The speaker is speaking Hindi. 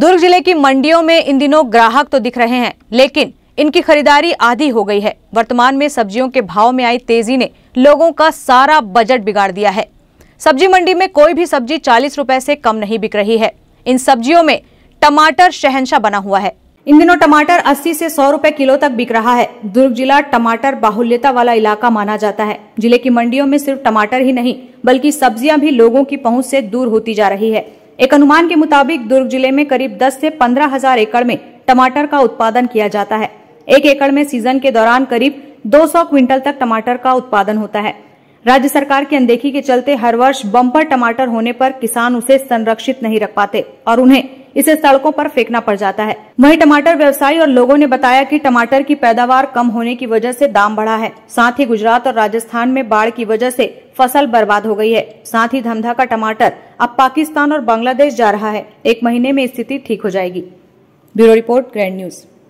दुर्ग जिले की मंडियों में इन दिनों ग्राहक तो दिख रहे हैं लेकिन इनकी खरीदारी आधी हो गई है वर्तमान में सब्जियों के भाव में आई तेजी ने लोगों का सारा बजट बिगाड़ दिया है सब्जी मंडी में कोई भी सब्जी चालीस रुपए से कम नहीं बिक रही है इन सब्जियों में टमाटर शहनशाह बना हुआ है इन दिनों टमाटर 80 से 100 रुपए किलो तक बिक रहा है दुर्ग जिला टमाटर बाहुल्यता वाला इलाका माना जाता है जिले की मंडियों में सिर्फ टमाटर ही नहीं बल्कि सब्जियां भी लोगों की पहुंच से दूर होती जा रही है एक अनुमान के मुताबिक दुर्ग जिले में करीब 10 से पंद्रह हजार एकड़ में टमाटर का उत्पादन किया जाता है एक एकड़ में सीजन के दौरान करीब 200 क्विंटल तक टमाटर का उत्पादन होता है राज्य सरकार की अनदेखी के चलते हर वर्ष बम्पर टमाटर होने पर किसान उसे संरक्षित नहीं रख पाते और उन्हें इसे सड़कों पर फेंकना पड़ जाता है वहीं टमाटर व्यवसायी और लोगों ने बताया कि टमाटर की पैदावार कम होने की वजह से दाम बढ़ा है साथ ही गुजरात और राजस्थान में बाढ़ की वजह से फसल बर्बाद हो गई है साथ ही धमधा का टमाटर अब पाकिस्तान और बांग्लादेश जा रहा है एक महीने में स्थिति ठीक हो जाएगी ब्यूरो रिपोर्ट ग्रैंड न्यूज़